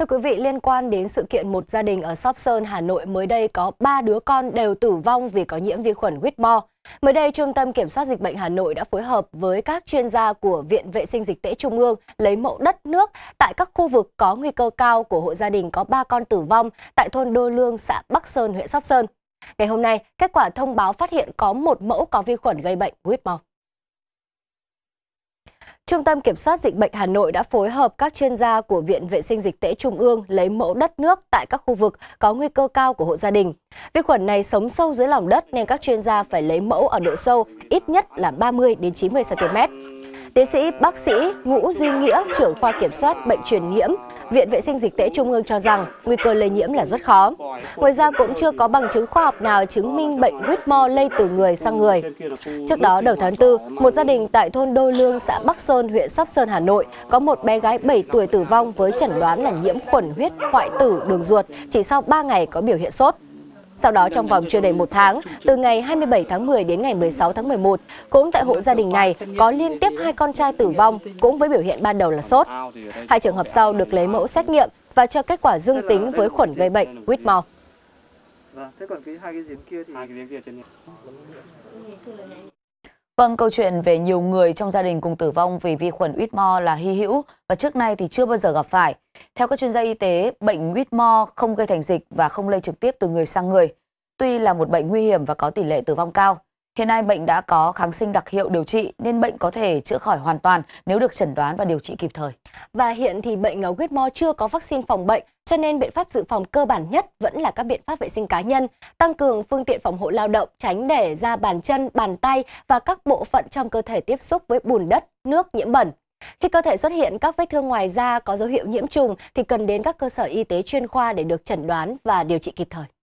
Thưa quý vị, liên quan đến sự kiện một gia đình ở Sóc Sơn, Hà Nội mới đây có 3 đứa con đều tử vong vì có nhiễm vi khuẩn Whitmore. Mới đây, Trung tâm Kiểm soát Dịch bệnh Hà Nội đã phối hợp với các chuyên gia của Viện Vệ sinh Dịch tễ Trung ương lấy mẫu đất nước tại các khu vực có nguy cơ cao của hộ gia đình có 3 con tử vong tại thôn Đô Lương, xã Bắc Sơn, huyện Sóc Sơn. Ngày hôm nay, kết quả thông báo phát hiện có một mẫu có vi khuẩn gây bệnh Whitmore. Trung tâm Kiểm soát Dịch bệnh Hà Nội đã phối hợp các chuyên gia của Viện Vệ sinh Dịch tễ Trung ương lấy mẫu đất nước tại các khu vực có nguy cơ cao của hộ gia đình. Vi khuẩn này sống sâu dưới lòng đất nên các chuyên gia phải lấy mẫu ở độ sâu ít nhất là 30 đến 90 cm tiến sĩ bác sĩ Ngũ Duy Nghĩa, trưởng khoa kiểm soát bệnh truyền nhiễm, Viện Vệ sinh Dịch tễ Trung ương cho rằng nguy cơ lây nhiễm là rất khó. Ngoài ra cũng chưa có bằng chứng khoa học nào chứng minh bệnh Whitmore lây từ người sang người. Trước đó đầu tháng 4, một gia đình tại thôn Đô Lương, xã Bắc Sơn, huyện Sóc Sơn, Hà Nội có một bé gái 7 tuổi tử vong với chẩn đoán là nhiễm khuẩn huyết hoại tử đường ruột chỉ sau 3 ngày có biểu hiện sốt. Sau đó trong vòng chưa đầy một tháng, từ ngày 27 tháng 10 đến ngày 16 tháng 11, cũng tại hộ gia đình này có liên tiếp hai con trai tử vong cũng với biểu hiện ban đầu là sốt. Hai trường hợp sau được lấy mẫu xét nghiệm và cho kết quả dương tính với khuẩn gây bệnh Whitmore. Vâng, thế còn cái hai cái giếng kia thì... Vâng, câu chuyện về nhiều người trong gia đình cùng tử vong vì vi khuẩn Whitmore là hy hữu và trước nay thì chưa bao giờ gặp phải. Theo các chuyên gia y tế, bệnh Whitmore không gây thành dịch và không lây trực tiếp từ người sang người. Tuy là một bệnh nguy hiểm và có tỷ lệ tử vong cao, hiện nay bệnh đã có kháng sinh đặc hiệu điều trị nên bệnh có thể chữa khỏi hoàn toàn nếu được chẩn đoán và điều trị kịp thời. Và hiện thì bệnh Whitmore chưa có vaccine phòng bệnh cho nên biện pháp dự phòng cơ bản nhất vẫn là các biện pháp vệ sinh cá nhân, tăng cường phương tiện phòng hộ lao động, tránh để da bàn chân, bàn tay và các bộ phận trong cơ thể tiếp xúc với bùn đất, nước nhiễm bẩn. Khi cơ thể xuất hiện các vết thương ngoài da có dấu hiệu nhiễm trùng thì cần đến các cơ sở y tế chuyên khoa để được chẩn đoán và điều trị kịp thời.